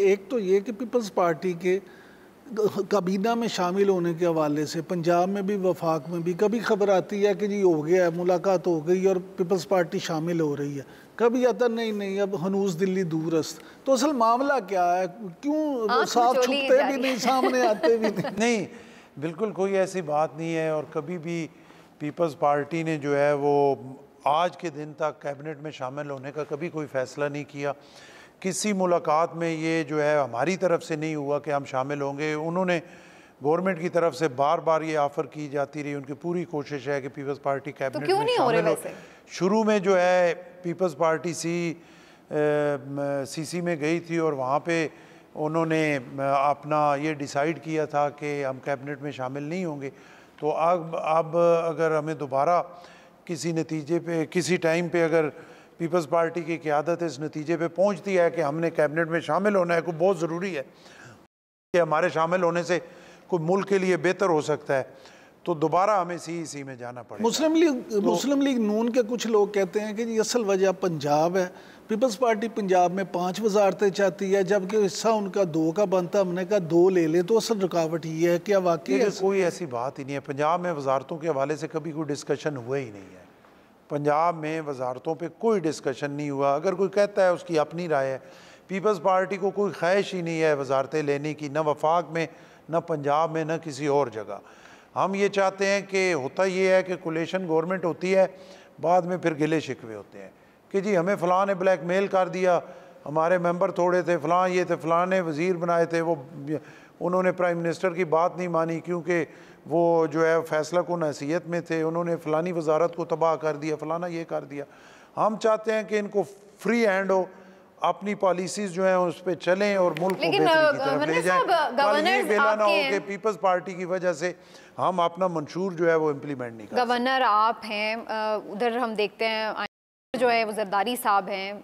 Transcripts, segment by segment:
एक तो ये कि पीपल्स पार्टी के काबीना में शामिल होने के हवाले से पंजाब में भी वफाक में भी कभी खबर आती है कि जी हो गया है मुलाकात हो गई और पीपल्स पार्टी शामिल हो रही है कभी आता नहीं नहीं अब हनूज दिल्ली दूरस्थ तो असल मामला क्या है क्यों साफ छुपते भी नहीं सामने आते भी नहीं नहीं बिल्कुल कोई ऐसी बात नहीं है और कभी भी पीपल्स पार्टी ने जो है वो आज के दिन तक कैबिनेट में शामिल होने का कभी कोई फैसला नहीं किया किसी मुलाकात में ये जो है हमारी तरफ से नहीं हुआ कि हम शामिल होंगे उन्होंने गवर्नमेंट की तरफ से बार बार ये ऑफ़र की जाती रही उनकी पूरी कोशिश है कि पीपल्स पार्टी कैबिनेट तो में शामिल हो शुरू में जो है पीपल्स पार्टी सी सीसी में गई थी और वहाँ पे उन्होंने अपना ये डिसाइड किया था कि हम कैबिनेट में शामिल नहीं होंगे तो अब अब अगर हमें दोबारा किसी नतीजे पे किसी टाइम पे अगर पीपल्स पार्टी की क्यादत इस नतीजे पे पहुँचती है कि हमने कैबिनेट में शामिल होना है कोई बहुत ज़रूरी है कि हमारे शामिल होने से कोई मुल्क के लिए बेहतर हो सकता है तो दोबारा हमें सी सी में जाना पड़ेगा मुस्लिम लीग तो, मुस्लिम लीग नून के कुछ लोग कहते हैं कि असल वजह पंजाब है पीपल्स पार्टी पंजाब में पाँच वजारतें चाहती है जबकि हिस्सा उनका दो का बनता हमने कहा दो ले ले तो असल रुकावट ये है क्या वाकई कोई ऐसी बात ही नहीं है पंजाब में वजारतों के हवाले से कभी कोई डिस्कशन हुआ ही नहीं है पंजाब में वजारतों पर कोई डिस्कशन नहीं हुआ अगर कोई कहता है उसकी अपनी राय है पीपल्स पार्टी को कोई ख्वाहिश ही नहीं है वजारतें लेने की न वफाक में न पंजाब में न किसी और जगह हम ये चाहते हैं कि होता ये है कि कुलेशन गवर्नमेंट होती है बाद में फिर गिले शिकवे होते हैं कि जी हमें फ़लाँ ने ब्लैक मेल कर दिया हमारे मेंबर थोड़े थे फ़लाँ ये थे फ़लाँ ने वज़ीर बनाए थे वो उन्होंने प्राइम मिनिस्टर की बात नहीं मानी क्योंकि वो जो है फैसला को नसीहत में थे उन्होंने फ़लानी वजारत को तबाह कर दिया फ़लाना ये कर दिया हम चाहते हैं कि इनको फ्री हैंड हो अपनी पॉलिसीज जो है उस पर चलें और मुल्क को बेहतरी की तरफ ले जाएं पर ये बेला ना हो कि पीपल्स पार्टी की वजह से हम अपना मंशूर जो है वो इम्प्लीमेंट नहीं कर गवर्नर आप हैं उधर हम देखते हैं जो है वो जरदारी साहब हैं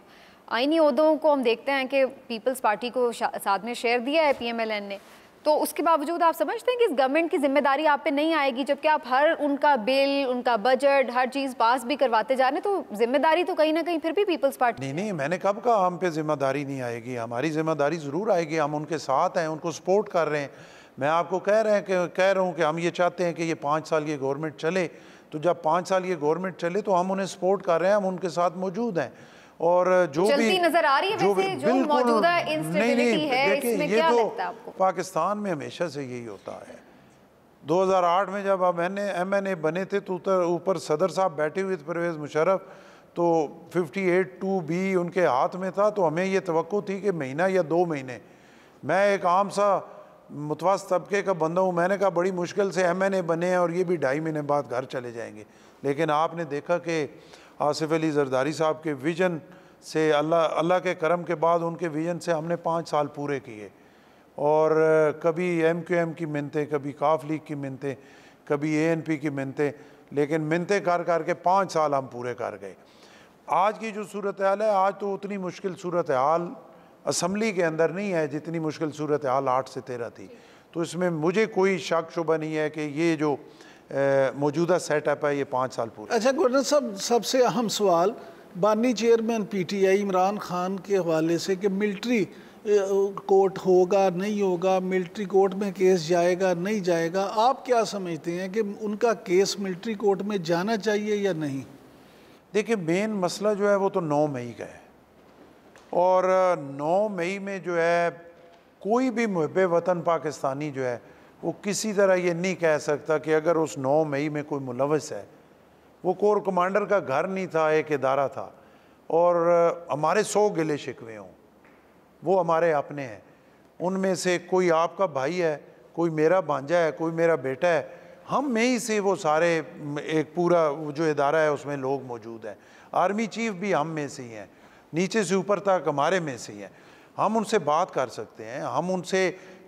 आइनी उहदों को हम देखते हैं कि पीपल्स पार्टी को साथ में शेयर दिया है पीएमएलएन ने तो उसके बावजूद आप समझते हैं कि इस गवर्नमेंट की जिम्मेदारी आप पे नहीं आएगी जबकि आप हर उनका बिल उनका बजट हर चीज़ पास भी करवाते जा रहे तो जिम्मेदारी तो कहीं ना कहीं फिर भी पीपल्स पार्टी नहीं नहीं मैंने कब कहा हम पे जिम्मेदारी नहीं आएगी हमारी जिम्मेदारी ज़रूर आएगी हम उनके साथ हैं उनको सपोर्ट कर रहे हैं मैं आपको कह रहे हैं कि कह रहा हूँ कि हम ये चाहते हैं कि ये पाँच साल ये गवर्नमेंट चले तो जब पाँच साल ये गवर्नमेंट चले तो हम उन्हें सपोर्ट कर रहे हैं हम उनके साथ मौजूद हैं और जो भी नजर आ रही है जो, जो मौजूदा नहीं है इसमें ये क्या तो लगता है आपको पाकिस्तान में हमेशा से यही होता है 2008 में जब अब एम एन ए बने थे तो ऊपर सदर साहब बैठे हुए थे परवेज़ मुशरफ तो 58 टू बी उनके हाथ में था तो हमें ये तो थी कि महीना या दो महीने मैं एक आम सा मुतवास तबके का बंदा हूँ मैंने कहा बड़ी मुश्किल से एम एन ए बने हैं और ये भी ढाई महीने बाद घर चले जाएंगे लेकिन आपने देखा कि आसिफ अली जरदारी साहब के विजन से अल्लाह अल्लाह के करम के बाद उनके विजन से हमने पाँच साल पूरे किए और कभी एम क्यू एम की मिनतें कभी काफ लीग की मिनतें कभी ए एन पी की मिनतें लेकिन मिनतें कर कर के पाँच साल हम पूरे कर गए आज की जो सूरत हाल है आज तो उतनी मुश्किल सूरत हाल असम्बली के अंदर नहीं है जितनी मुश्किल सूरत हाल आठ से तेरह थी तो इसमें मुझे कोई शक शुबा नहीं है कि ये जो मौजूदा सेटअप है ये पाँच साल पूरा अच्छा गवर्नर साहब सबसे अहम सवाल बानी chairman P T I Imran Khan के हवाले से कि मिल्ट्री कोर्ट होगा नहीं होगा मिल्ट्री कोर्ट में केस जाएगा नहीं जाएगा आप क्या समझते हैं कि उनका केस मिल्ट्री कोर्ट में जाना चाहिए या नहीं देखिए मेन मसला जो है वो तो नौ मई का है और नौ मई में जो है कोई भी मुहब वतन पाकिस्तानी जो है वो किसी तरह ये नहीं कह सकता कि अगर उस नौ मई में कोई मुलवस है वो कोर कमांडर का घर नहीं था एक इदारा था और हमारे सौ गिले शिकवे हों वो हमारे अपने हैं उनमें से कोई आपका भाई है कोई मेरा भांजा है कोई मेरा बेटा है हम में ही से वो सारे एक पूरा जो इदारा है उसमें लोग मौजूद हैं आर्मी चीफ भी हम में से ही हैं नीचे से ऊपर तक हमारे में से ही हैं हम उनसे बात कर सकते हैं हम उनसे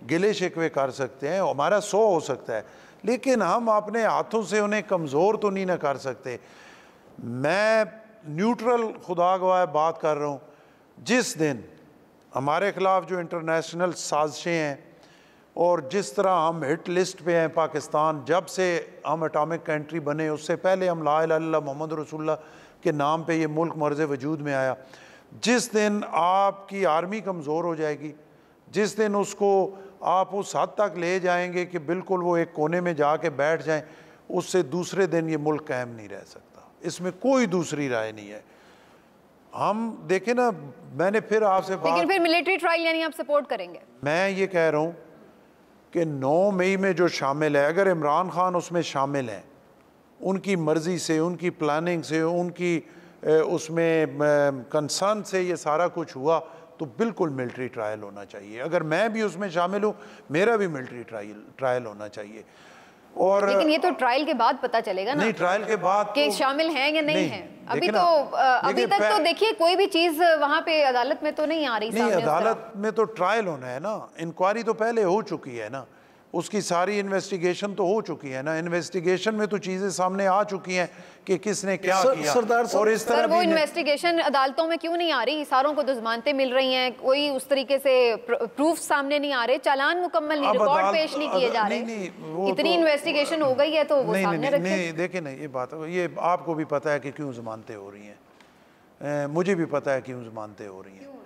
गिले शिकवे कर सकते हैं हमारा सो हो सकता है लेकिन हम अपने हाथों से उन्हें कमज़ोर तो नहीं ना कर सकते मैं न्यूट्रल खुदा गवाह बात कर रहा हूँ जिस दिन हमारे ख़िलाफ़ जो इंटरनेशनल साजिशें हैं और जिस तरह हम हिट लिस्ट पे हैं पाकिस्तान जब से हम अटामिक कंट्री बने उससे पहले हम ला मोहम्मद रसुल्ला के नाम पे ये मुल्क मर्ज़ वजूद में आया जिस दिन आपकी आर्मी कमज़ोर हो जाएगी जिस दिन उसको आप उस हद तक ले जाएंगे कि बिल्कुल वो एक कोने में जा के बैठ जाएं उससे दूसरे दिन ये मुल्क कायम नहीं रह सकता इसमें कोई दूसरी राय नहीं है हम देखें ना मैंने फिर आपसे लेकिन फिर मिलिट्री ट्रायल यानी आप सपोर्ट करेंगे मैं ये कह रहा हूँ कि 9 मई में जो शामिल है अगर इमरान खान उसमें शामिल हैं उनकी मर्ज़ी से उनकी प्लानिंग से उनकी उसमें कंसर्न से ये सारा कुछ हुआ तो बिल्कुल मिलिट्री ट्रायल होना चाहिए अगर मैं भी उसमें शामिल हूँ मेरा भी मिलिट्री ट्रायल ट्रायल होना चाहिए और लेकिन ये तो ट्रायल के बाद पता चलेगा ना नहीं ट्रायल के बाद तो, शामिल हैं या नहीं, नहीं हैं अभी तो अभी तक तो देखिए कोई भी चीज वहाँ पे अदालत में तो नहीं आ रही नहीं अदालत में तो ट्रायल होना है ना इंक्वायरी तो पहले हो चुकी है ना उसकी सारी इन्वेस्टिगेशन तो हो चुकी है ना इन्वेस्टिगेशन में तो चीजें सामने आ चुकी हैं कि किसने क्या सर, किया सरदार सर, और इस तरह सर, वो इन्वेस्टिगेशन अदालतों में क्यों नहीं आ रही सारों को दुजमानते तो मिल रही हैं कोई उस तरीके से प्रूफ सामने नहीं आ रहे चालान मुकम्मल नहीं रिकॉर्ड पेश नहीं किए जा रहे इतनी इन्वेस्टिगेशन तो- हो गई है तो नहीं देखे ना ये बात ये आपको भी पता है कि क्यों जमानते हो रही है मुझे भी पता है क्यों जमानते हो रही हैं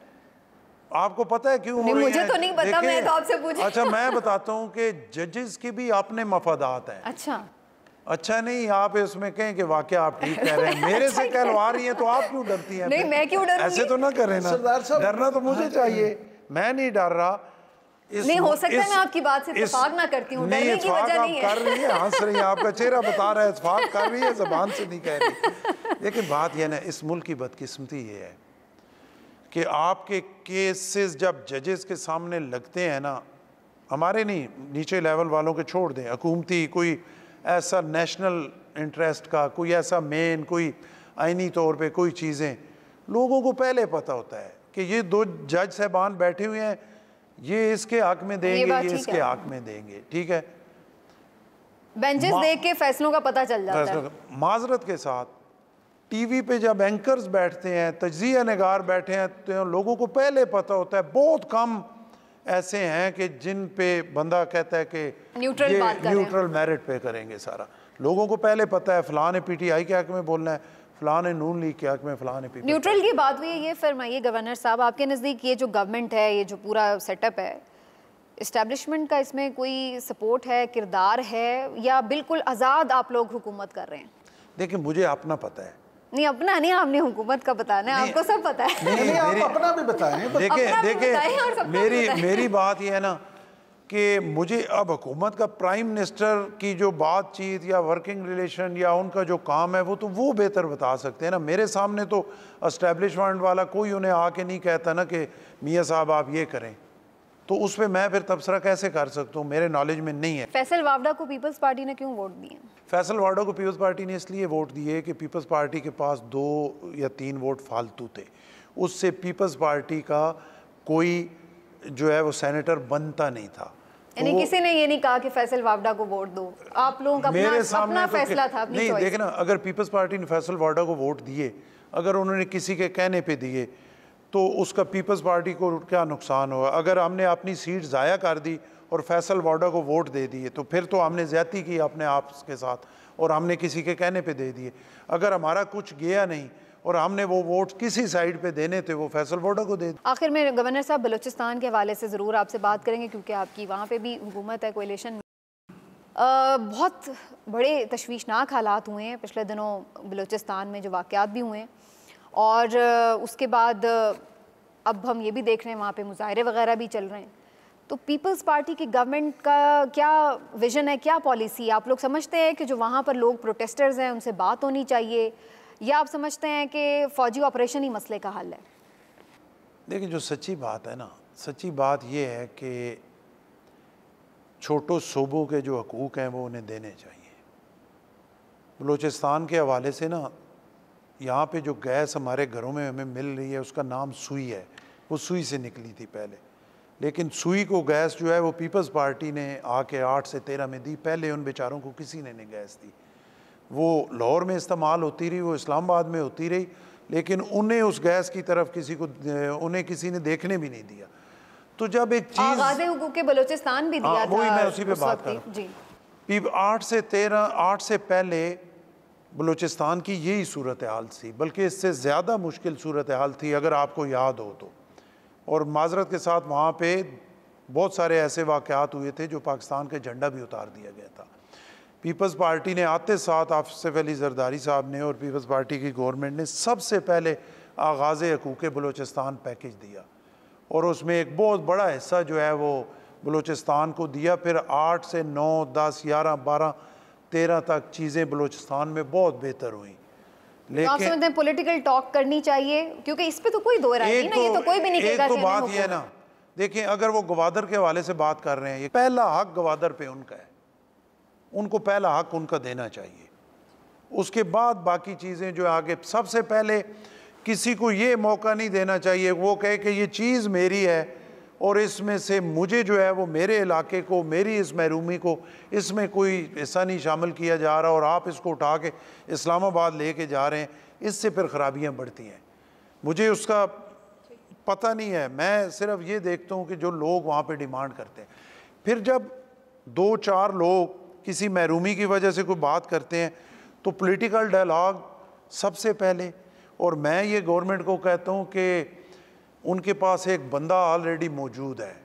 आपको पता है क्यों नहीं, मुझे तो नहीं पता मैं तो आपसे पूछ अच्छा मैं बताता हूँ कि जजेस के भी अपने मफादात हैं अच्छा अच्छा नहीं आप इसमें कहें कि वाकई आप ठीक कह रहे हैं मेरे अच्छा से कहलवा रही हैं तो आप क्यों डरती हैं नहीं मैं क्यों डर ऐसे तो ना करें ना सरदार साहब डरना तो मुझे हाँ, चाहिए मैं नहीं डर रहा इस, नहीं हो सकता इस, मैं आपकी बात से इतफाक ना करती हूँ नहीं की वजह नहीं है कर रही है हंस रही है आपका चेहरा बता रहा है इतफाक कर रही है जबान से नहीं कह रही लेकिन बात यह ना इस मुल्क की बदकिस्मती ये है कि आपके केसेस जब जजेस के सामने लगते हैं ना हमारे नहीं नीचे लेवल वालों के छोड़ दें हकूमती कोई ऐसा नेशनल इंटरेस्ट का कोई ऐसा मेन कोई आइनी तौर पे कोई चीज़ें लोगों को पहले पता होता है कि ये दो जज साहबान बैठे हुए हैं ये इसके हक में देंगे ये, ये इसके हक में देंगे ठीक है बेंचेस देख के फैसलों का पता चल जाता है माजरत के साथ टीवी पे जब एंकर्स बैठते हैं तजिया नगार बैठे हैं तो लोगों को पहले पता होता है बहुत कम ऐसे हैं कि जिन पे बंदा कहता है कि न्यूट्रल ये न्यूट्रल मेरिट पे करेंगे सारा लोगों को पहले पता है फलाने ने पीटीआई के हक में बोलना है फलाने नून लीग के हक में फलाने पी न्यूट्रल की बात हुई है ये फरमाइए गवर्नर साहब आपके नज़दीक ये जो गवर्नमेंट है ये जो पूरा सेटअप है इस्टेब्लिशमेंट का इसमें कोई सपोर्ट है किरदार है या बिल्कुल आज़ाद आप लोग हुकूमत कर रहे हैं देखिए मुझे अपना पता है नहीं अपना नहीं हमने हुकूमत का बताना है आपको सब पता है नहीं, नहीं, आप अपना भी बताएं तो देखिए देखिए मेरी मेरी बात यह है ना कि मुझे अब हुकूमत का प्राइम मिनिस्टर की जो बातचीत या वर्किंग रिलेशन या उनका जो काम है वो तो वो बेहतर बता सकते हैं ना मेरे सामने तो इस्टेब्लिशमेंट वाला कोई उन्हें आके नहीं कहता ना कि मियाँ साहब आप ये करें तो उसमें मैं फिर तबसरा कैसे कर सकता हूँ मेरे नॉलेज में नहीं है फैसल वावडा को पीपल्स पार्टी ने क्यों वोट दिए फैसल वावडा को पीपल्स पार्टी ने इसलिए वोट दिए कि पीपल्स पार्टी के पास दो या तीन वोट फालतू थे उससे पीपल्स पार्टी का कोई जो है वो सेनेटर बनता नहीं था यानी तो किसी ने ये नहीं कहा कि फैसल वावडा को वोट दो आप लोगों का मेरे अपना, सामने अपना तो फैसला था अपनी नहीं देखना अगर पीपल्स पार्टी ने फैसल वावडा को वोट दिए अगर उन्होंने किसी के कहने पे दिए तो उसका पीपल्स पार्टी को क्या नुकसान हुआ अगर हमने अपनी सीट ज़ाया कर दी और फैसल वाडा को वोट दे दिए तो फिर तो हमने ज़्यादी की अपने आप के साथ और हमने किसी के कहने पे दे दिए अगर हमारा कुछ गया नहीं और हमने वो वोट किसी साइड पे देने थे वो फैसल वोटा को दे आखिर में गवर्नर साहब बलूचिस्तान के हवाले से ज़रूर आपसे बात करेंगे क्योंकि आपकी वहाँ पर भी हुकूमत है कोलेशन बहुत बड़े तशवीशनाक हालात हुए हैं पिछले दिनों बलूचिस्तान में जो वाक़ भी हुए हैं और उसके बाद अब हम ये भी देख रहे हैं वहाँ पे मुजाहरे वगैरह भी चल रहे हैं तो पीपल्स पार्टी की गवर्नमेंट का क्या विजन है क्या पॉलिसी आप लोग समझते हैं कि जो वहाँ पर लोग प्रोटेस्टर्स हैं उनसे बात होनी चाहिए या आप समझते हैं कि फ़ौजी ऑपरेशन ही मसले का हल है देखिए जो सच्ची बात है ना सच्ची बात यह है कि छोटो सूबों के जो हकूक़ हैं वो उन्हें देने चाहिए बलूचिस्तान के हवाले से ना यहाँ पे जो गैस हमारे घरों में हमें मिल रही है उसका नाम सुई है वो सुई से निकली थी पहले लेकिन सुई को गैस जो है वो पीपल्स पार्टी ने आके आठ से तेरह में दी पहले उन बेचारों को किसी ने नहीं गैस दी वो लाहौर में इस्तेमाल होती रही वो इस्लामाबाद में होती रही लेकिन उन्हें उस गैस की तरफ किसी को उन्हें किसी ने देखने भी नहीं दिया तो जब एक हाँ, चीज के बलोचिस्तान भी हाँ, दिया था, मैं उसी पे बात कर रहा हूँ आठ से तेरह आठ से पहले बलूचिस्तान की यही सूरत हाल थी बल्कि इससे ज़्यादा मुश्किल सूरत हाल थी अगर आपको याद हो तो और माजरत के साथ वहाँ पर बहुत सारे ऐसे वाक़ात हुए थे जो पाकिस्तान का झंडा भी उतार दिया गया था पीपल्स पार्टी ने आते साथ आपसे अली जरदारी साहब ने और पीपल्स पार्टी की गवर्नमेंट ने सबसे पहले आगाज़ हकूक़ बलूचिस्तान पैकेज दिया और उसमें एक बहुत बड़ा हिस्सा जो है वो बलूचिस्तान को दिया फिर आठ से नौ दस ग्यारह बारह तेरह तक चीज़ें बलूचिस्तान में बहुत बेहतर हुई लेकिन आप समझते हैं पॉलिटिकल टॉक करनी चाहिए क्योंकि इस पर तो कोई दो राय नहीं ना ये तो, तो कोई भी नहीं कहेगा तो बात ये ना देखें अगर वो गवादर के हवाले से बात कर रहे हैं ये पहला हक गवादर पे उनका है उनको पहला हक उनका देना चाहिए उसके बाद बाकी चीज़ें जो आगे सबसे पहले किसी को ये मौका नहीं देना चाहिए वो कहे कि ये चीज़ मेरी है और इसमें से मुझे जो है वो मेरे इलाके को मेरी इस महरूमी को इसमें कोई हिस्सा नहीं शामिल किया जा रहा और आप इसको उठा के इस्लामाबाद ले के जा रहे हैं इससे फिर ख़राबियाँ बढ़ती हैं मुझे उसका पता नहीं है मैं सिर्फ ये देखता हूँ कि जो लोग वहाँ पर डिमांड करते हैं फिर जब दो चार लोग किसी महरूमी की वजह से कोई बात करते हैं तो पॉलिटिकल डायलॉग सबसे पहले और मैं ये गवर्नमेंट को कहता हूँ कि उनके पास एक बंदा ऑलरेडी मौजूद है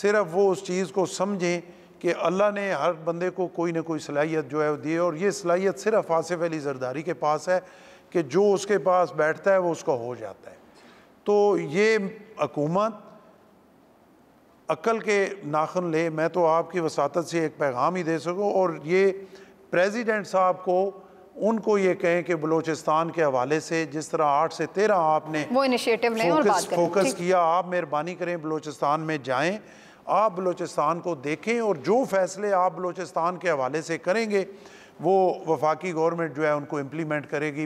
सिर्फ वो उस चीज़ को समझें कि अल्लाह ने हर बंदे को कोई ना कोई सलाहियत जो है दी और ये सलाहियत सिर्फ आसिफ अली जरदारी के पास है कि जो उसके पास बैठता है वो उसका हो जाता है तो ये हकूमत अक्ल के नाखन ले मैं तो आपकी वसात से एक पैगाम ही दे सकूँ और ये प्रेसिडेंट साहब को उनको ये कहें कि बलूचिस्तान के हवाले से जिस तरह आठ से तेरह आपने वो इनिशिएटिव लें फोकस, और बात करें, फोकस किया आप मेहरबानी करें बलूचिस्तान में जाएं आप बलूचिस्तान को देखें और जो फैसले आप बलूचिस्तान के हवाले से करेंगे वो वफाकी गवर्नमेंट जो है उनको इम्प्लीमेंट करेगी